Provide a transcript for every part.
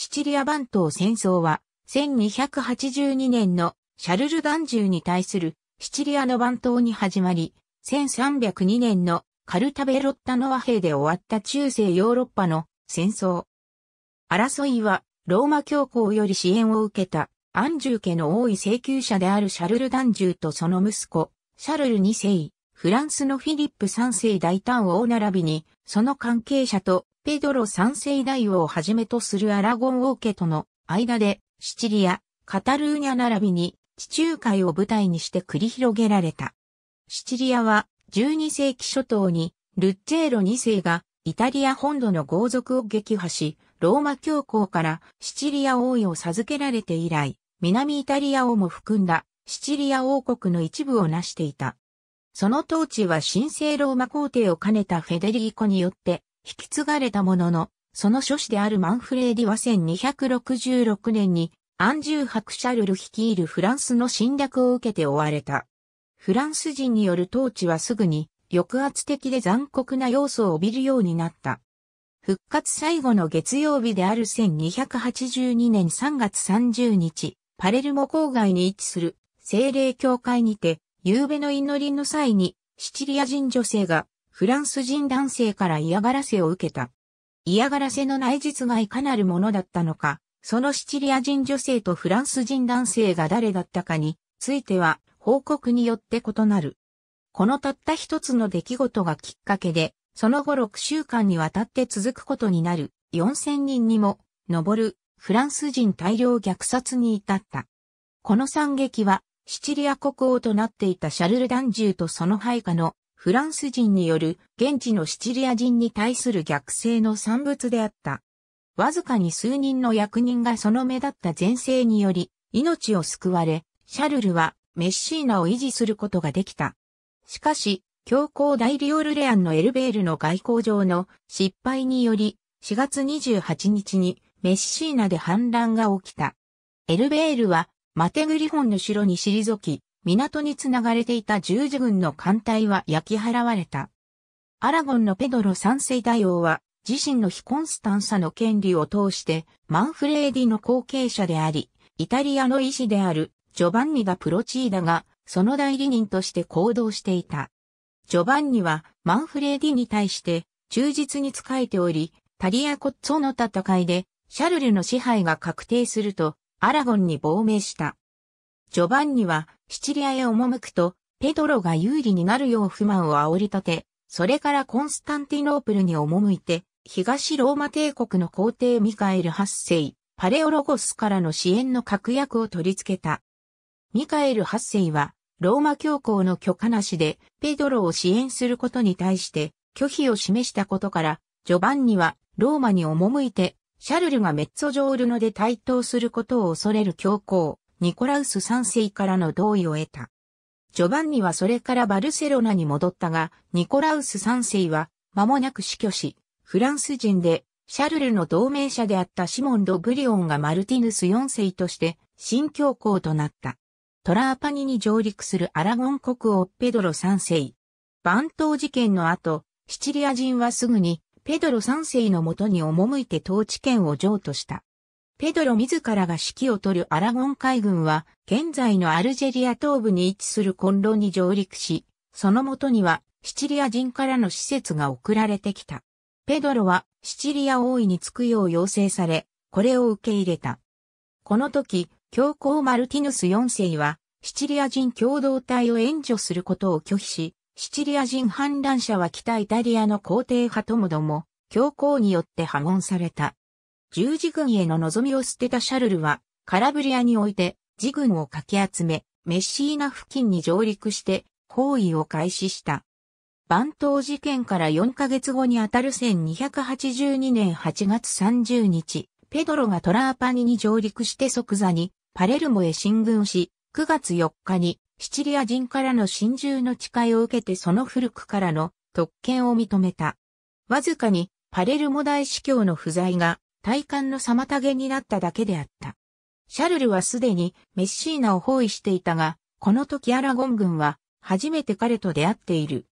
シチリア半島戦争は、1282年のシャルルダンジュに対するシチリアの番頭に始まり、1302年のカルタベロッタの和平で終わった中世ヨーロッパの戦争。争いはローマ教皇より支援を受けたアンジュ家の多い請求者であるシャルルダンジュとその息子、シャルル2世、フランスのフィリップ3世大胆王並びに、その関係者とペドロ三世大王をはじめとするアラゴン王家との間で、シチリア、カタルーニャ並びに地中海を舞台にして繰り広げられた。シチリアは12世紀初頭にルッチェーロ2世がイタリア本土の豪族を撃破し、ローマ教皇からシチリア王位を授けられて以来、南イタリア王も含んだシチリア王国の一部を成していた。その統治は神聖ローマ皇帝を兼ねたフェデリーコによって引き継がれたものの、その諸子であるマンフレーディは1266年にアンジュー・ハクシャルル率いるフランスの侵略を受けて追われた。フランス人による統治はすぐに抑圧的で残酷な要素を帯びるようになった。復活最後の月曜日である1282年3月30日、パレルモ郊外に位置する精霊教会にて、夕べの祈りの際に、シチリア人女性がフランス人男性から嫌がらせを受けた。嫌がらせの内実がいかなるものだったのか、そのシチリア人女性とフランス人男性が誰だったかについては報告によって異なる。このたった一つの出来事がきっかけで、その後6週間にわたって続くことになる4000人にも上るフランス人大量虐殺に至った。この惨劇はシチリア国王となっていたシャルル・ダンジューとその配下のフランス人による現地のシチリア人に対する逆性の産物であった。わずかに数人の役人がその目立った前世により命を救われ、シャルルはメッシーナを維持することができた。しかし、教皇大リオルレアンのエルベールの外交上の失敗により、4月28日にメッシーナで反乱が起きた。エルベールはマテグリフォンの城に退き、港につながれていた十字軍の艦隊は焼き払われた。アラゴンのペドロ三世大王は、自身の非コンスタンサの権利を通して、マンフレーディの後継者であり、イタリアの医師である、ジョバンニがプロチーダが、その代理人として行動していた。ジョバンニは、マンフレーディに対して、忠実に仕えており、タリアコッツォの戦いで、シャルルの支配が確定すると、アラゴンに亡命した。ジョバンニはシチリアへ赴くと、ペドロが有利になるよう不満を煽り立て、それからコンスタンティノープルに赴いて、東ローマ帝国の皇帝ミカエル8世、パレオロゴスからの支援の確約を取り付けた。ミカエル8世は、ローマ教皇の許可なしで、ペドロを支援することに対して、拒否を示したことから、ジョバンニは、ローマに赴いて、シャルルがメッツォジョールノで台頭することを恐れる教皇、ニコラウス3世からの同意を得た。ジョバンニはそれからバルセロナに戻ったが、ニコラウス3世は間もなく死去し、フランス人でシャルルの同盟者であったシモン・ド・ブリオンがマルティヌス4世として新教皇となった。トラーパニに上陸するアラゴン国王ペドロ3世。番頭事件の後、シチリア人はすぐにペドロ3世のもとに赴いて統治権を譲渡した。ペドロ自らが指揮を取るアラゴン海軍は、現在のアルジェリア東部に位置するコンロに上陸し、その元には、シチリア人からの施設が送られてきた。ペドロは、シチリア王位に着くよう要請され、これを受け入れた。この時、教皇マルティヌス4世は、シチリア人共同体を援助することを拒否し、シチリア人反乱者は北イタリアの皇帝派ともども、教皇によって破門された。十字軍への望みを捨てたシャルルは、カラブリアにおいて、自軍をかき集め、メッシーナ付近に上陸して、包囲を開始した。番頭事件から4ヶ月後にあたる1282年8月30日、ペドロがトラーパニに上陸して即座にパレルモへ進軍し、9月4日にシチリア人からの真珠の誓いを受けてその古くからの特権を認めた。わずかにパレルモ大司教の不在が体感の妨げになっただけであった。シャルルはすでにメッシーナを包囲していたが、この時アラゴン軍は初めて彼と出会っている。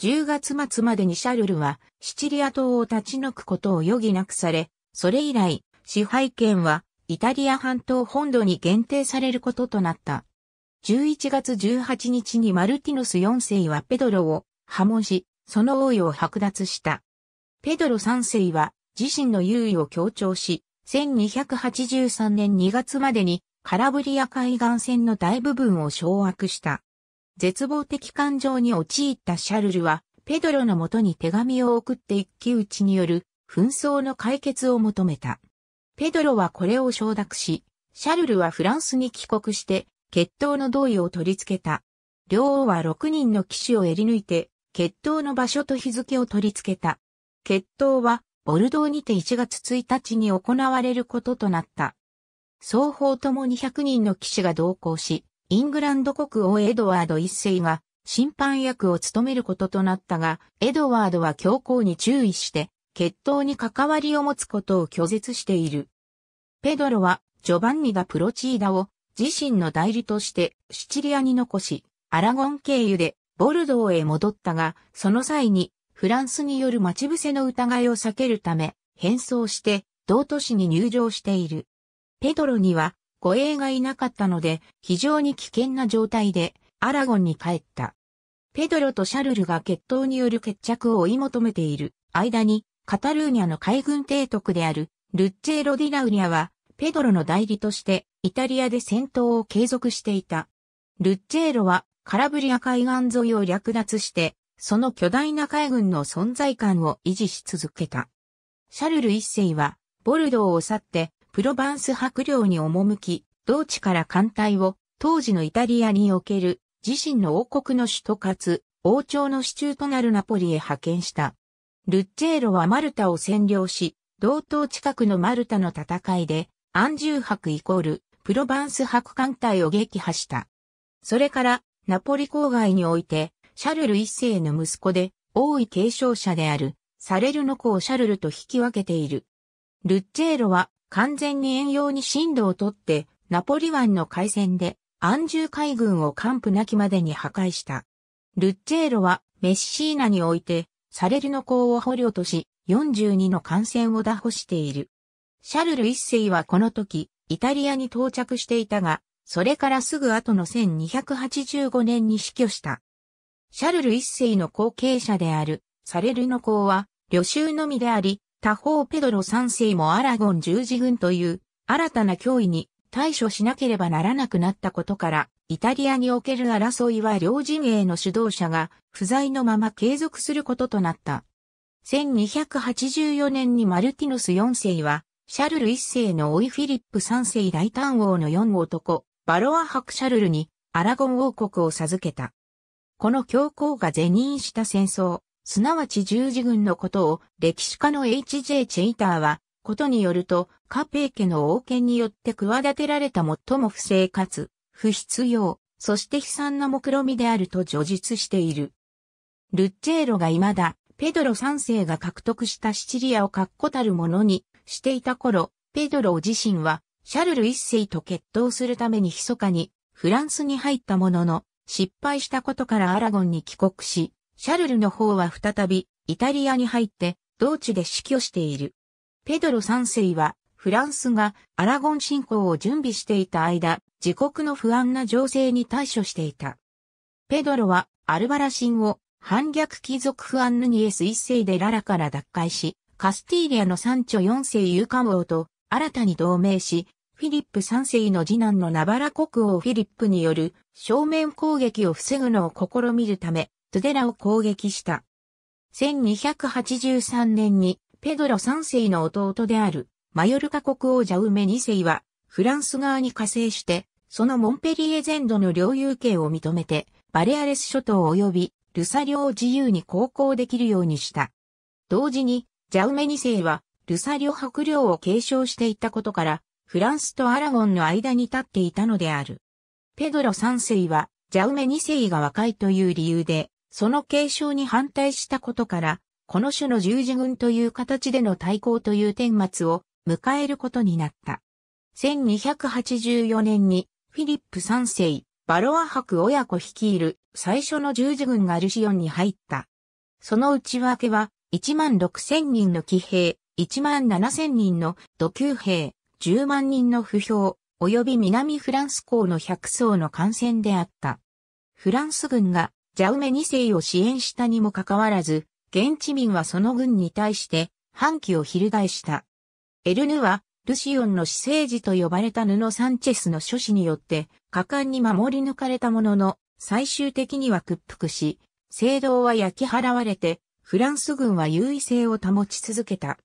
10月末までにシャルルはシチリア島を立ち退くことを余儀なくされ、それ以来支配権はイタリア半島本土に限定されることとなった。11月18日にマルティノス4世はペドロを破門し、その王位を剥奪した。ペドロ3世は自身の優位を強調し、1283年2月までにカラブリア海岸線の大部分を掌握した。絶望的感情に陥ったシャルルは、ペドロのもとに手紙を送って一騎打ちによる紛争の解決を求めた。ペドロはこれを承諾し、シャルルはフランスに帰国して、決闘の同意を取り付けた。両王は6人の騎士を得り抜いて、決闘の場所と日付を取り付けた。決闘はボルドーにて1月1日に行われることとなった。双方とも200人の騎士が同行し、イングランド国王エドワード一世が審判役を務めることとなったが、エドワードは強行に注意して、決闘に関わりを持つことを拒絶している。ペドロは、ジョバンニダ・プロチーダを自身の代理としてシチリアに残し、アラゴン経由でボルドーへ戻ったが、その際にフランスによる待ち伏せの疑いを避けるため、変装して、同都市に入場している。ペドロには、護衛がいなかったので、非常に危険な状態で、アラゴンに帰った。ペドロとシャルルが決闘による決着を追い求めている間に、カタルーニャの海軍提督である、ルッチェロ・ディラウリアは、ペドロの代理として、イタリアで戦闘を継続していた。ルッチェーロは、カラブリア海岸沿いを略奪して、その巨大な海軍の存在感を維持し続けた。シャルル一世は、ボルドーを去って、プロバンス白領に赴き、同地から艦隊を、当時のイタリアにおける、自身の王国の首都かつ、王朝の支柱となるナポリへ派遣した。ルッチェーロはマルタを占領し、同等近くのマルタの戦いで、アンジュー伯イコール、プロバンス白艦隊を撃破した。それから、ナポリ郊外において、シャルル一世の息子で、王位継承者である、サレルの子をシャルルと引き分けている。ルッチェーロは完全に遠洋に進路をとって、ナポリ湾の海戦で、安住海軍を完膚なきまでに破壊した。ルッチェーロはメッシーナにおいて、サレルの子を捕虜とし、42の艦船を打破している。シャルル一世はこの時、イタリアに到着していたが、それからすぐ後の1285年に死去した。シャルル一世の後継者である、サレルの公は、旅衆のみであり、他方ペドロ三世もアラゴン十字軍という、新たな脅威に対処しなければならなくなったことから、イタリアにおける争いは両陣営の主導者が不在のまま継続することとなった。1284年にマルティノス四世は、シャルル一世のオイフィリップ三世大胆王の四男、バロア伯シャルルにアラゴン王国を授けた。この教皇が是認した戦争、すなわち十字軍のことを歴史家の H.J. チェイターは、ことによると、カペー家の王権によって企てられた最も不正かつ、不必要、そして悲惨な目論みであると叙述している。ルッチェーロが未だ、ペドロ3世が獲得したシチリアを確固たるものにしていた頃、ペドロ自身は、シャルル1世と決闘するために密かにフランスに入ったものの、失敗したことからアラゴンに帰国し、シャルルの方は再びイタリアに入って同地で死去している。ペドロ三世はフランスがアラゴン侵攻を準備していた間、自国の不安な情勢に対処していた。ペドロはアルバラシンを反逆貴族フアンヌニエス一世でララから脱会し、カスティーリアのサンチョ四世ユーカ王と新たに同盟し、フィリップ3世の次男のナバラ国王フィリップによる正面攻撃を防ぐのを試みるため、トゥデラを攻撃した。1283年にペドロ3世の弟であるマヨルカ国王ジャウメ2世はフランス側に加勢して、そのモンペリエ全土の領有権を認めて、バレアレス諸島及びルサ領を自由に航行できるようにした。同時に、ジャウメ2世は、ルサ領白領を継承していたことから、フランスとアラゴンの間に立っていたのである。ペドロ三世は、ジャウメ二世が若いという理由で、その継承に反対したことから、この種の十字軍という形での対抗という顛末を迎えることになった。1284年にフィリップ三世、バロア博親子率いる最初の十字軍がルシオンに入った。その内訳は1万6千人の騎兵、1万7千人の土球兵、10万人の不評、及び南フランス港の百層の感染であった。フランス軍がジャウメ2世を支援したにもかかわらず、現地民はその軍に対して反旗を翻した。エルヌは、ルシオンの死生児と呼ばれた布サンチェスの諸子によって、果敢に守り抜かれたものの、最終的には屈服し、聖堂は焼き払われて、フランス軍は優位性を保ち続けた。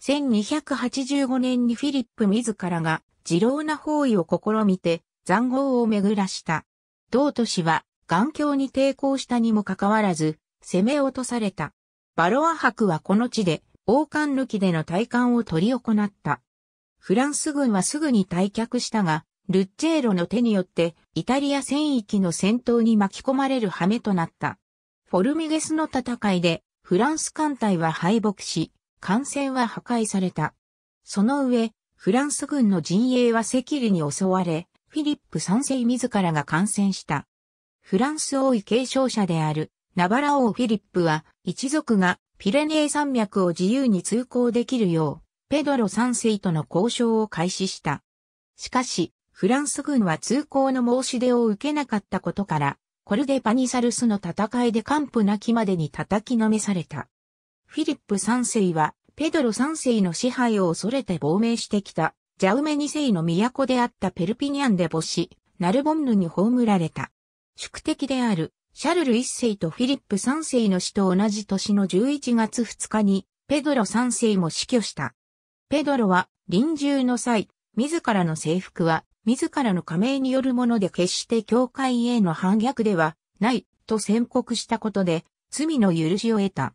1285年にフィリップ自らが自老な包囲を試みて残豪を巡らした。同都市は眼鏡に抵抗したにもかかわらず攻め落とされた。バロア博はこの地で王冠抜きでの大感を取り行った。フランス軍はすぐに退却したが、ルッチェーロの手によってイタリア戦域の戦闘に巻き込まれる羽目となった。フォルミゲスの戦いでフランス艦隊は敗北し、艦船は破壊された。その上、フランス軍の陣営は赤痢に襲われ、フィリップ三世自らが感染した。フランス王位継承者であるナバラ王フィリップは一族がピレネー山脈を自由に通行できるよう、ペドロ三世との交渉を開始した。しかし、フランス軍は通行の申し出を受けなかったことから、コルデパニサルスの戦いで完膚なきまでに叩きのめされた。フィリップ三世は、ペドロ三世の支配を恐れて亡命してきた、ジャウメ二世の都であったペルピニャンで母子、ナルボンヌに葬られた。宿敵である、シャルル一世とフィリップ三世の死と同じ年の11月2日に、ペドロ三世も死去した。ペドロは、臨終の際、自らの征服は、自らの加盟によるもので決して教会への反逆ではないと宣告したことで罪の許しを得た。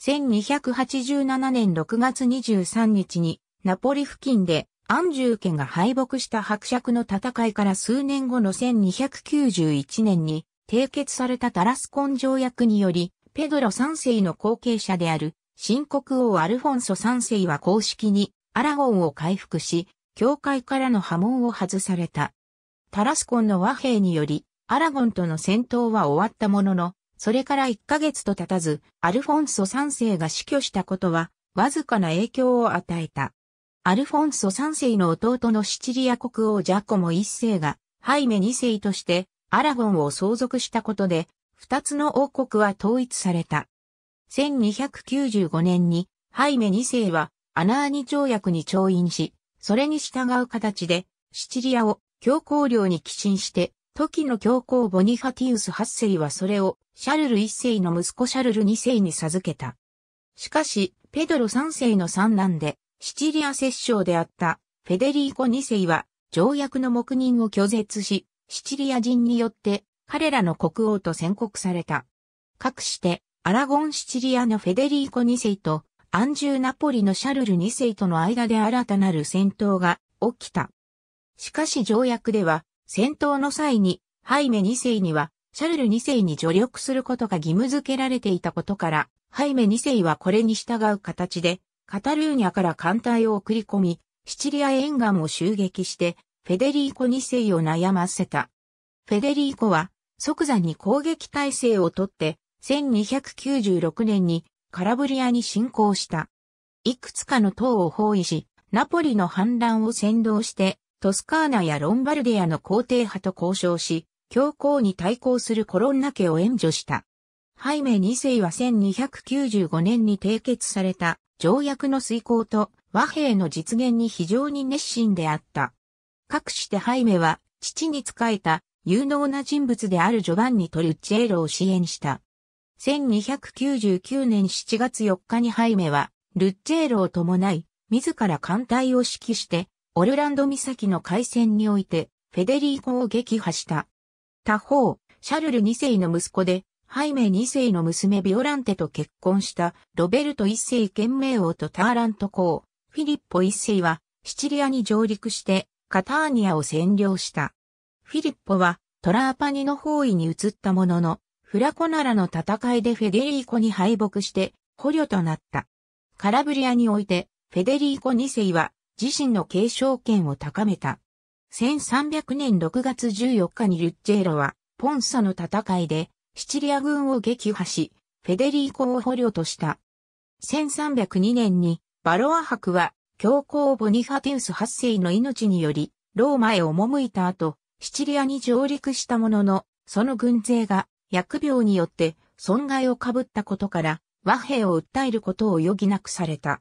1287年6月23日にナポリ付近でアンジュー家が敗北した伯爵の戦いから数年後の1291年に締結されたタラスコン条約により、ペドロ3世の後継者である新国王アルフォンソ3世は公式にアラゴンを回復し、教会からの波紋を外された。タラスコンの和平により、アラゴンとの戦闘は終わったものの、それから1ヶ月と経たず、アルフォンソ3世が死去したことは、わずかな影響を与えた。アルフォンソ3世の弟のシチリア国王ジャコモ1世が、ハイメ2世として、アラゴンを相続したことで、二つの王国は統一された。1295年に、ハイメ2世は、アナーニ条約に調印し、それに従う形で、シチリアを教皇領に寄進して、時の教皇ボニファティウス8世はそれをシャルル一世の息子シャルル二世に授けた。しかし、ペドロ三世の三男で、シチリア摂政であったフェデリーコ二世は、条約の黙認を拒絶し、シチリア人によって彼らの国王と宣告された。かくして、アラゴン・シチリアのフェデリーコ2世と、アンジュー・ナポリのシャルル2世との間で新たなる戦闘が起きた。しかし条約では、戦闘の際に、ハイメ2世には、シャルル2世に助力することが義務付けられていたことから、ハイメ2世はこれに従う形で、カタルーニャから艦隊を送り込み、シチリア沿岸を襲撃して、フェデリーコ2世を悩ませた。フェデリーコは、即座に攻撃体制をとって、1296年にカラブリアに侵攻した。いくつかの塔を包囲し、ナポリの反乱を先導して、トスカーナやロンバルディアの皇帝派と交渉し、教皇に対抗するコロンナ家を援助した。ハイメ2世は1295年に締結された条約の遂行と和平の実現に非常に熱心であった。かくしてハイメは父に仕えた有能な人物であるジョバンニ・トルッチェーロを支援した。1299年7月4日にハイメはルッチェーロを伴い自ら艦隊を指揮してオルランド岬の海戦においてフェデリーコを撃破した。他方、シャルル2世の息子で、ハイメ2世の娘ビオランテと結婚したロベルト1世懸命王とターラント公、フィリッポ1世はシチリアに上陸してカターニアを占領した。フィリッポはトラーパニの方位に移ったものの、フラコナラの戦いでフェデリーコに敗北して捕虜となった。カラブリアにおいてフェデリーコ2世は自身の継承権を高めた。1300年6月14日にリュッチェーロは、ポンサの戦いで、シチリア軍を撃破し、フェデリーコを捕虜とした。1302年に、バロア博は、教皇ボニファテウス8世の命により、ローマへ赴いた後、シチリアに上陸したものの、その軍勢が、疫病によって、損害をかぶったことから、和平を訴えることを余儀なくされた。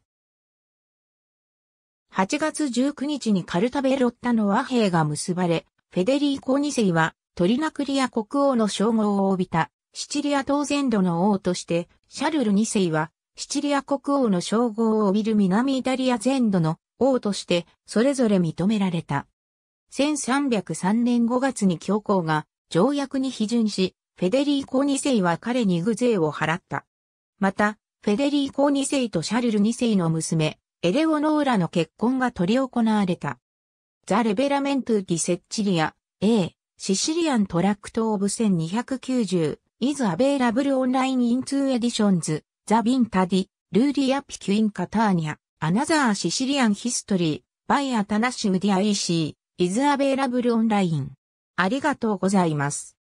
8月19日にカルタベロッタの和平が結ばれ、フェデリーコ2世はトリナクリア国王の称号を帯びたシチリア東全土の王として、シャルル2世はシチリア国王の称号を帯びる南イタリア全土の王としてそれぞれ認められた。1303年5月に教皇が条約に批准し、フェデリーコ2世は彼にグ税を払った。また、フェデリーコ2世とシャルル2世の娘、エレオノーラの結婚が取り行われた。ザ・レベラメントゥ・ギ・セッチリア、A、シシリアン・トラクト・オブ・1290、イズ・アベイラブル・オンライン・インツー・エディションズ、ザ・ビンタディ、ルーリア・ピキュイン・カターニア、アナザー・シシリアン・ヒストリー、バイ・アタナシム・ディア・イシー、イズ・アベイラブル・オンライン。ありがとうございます。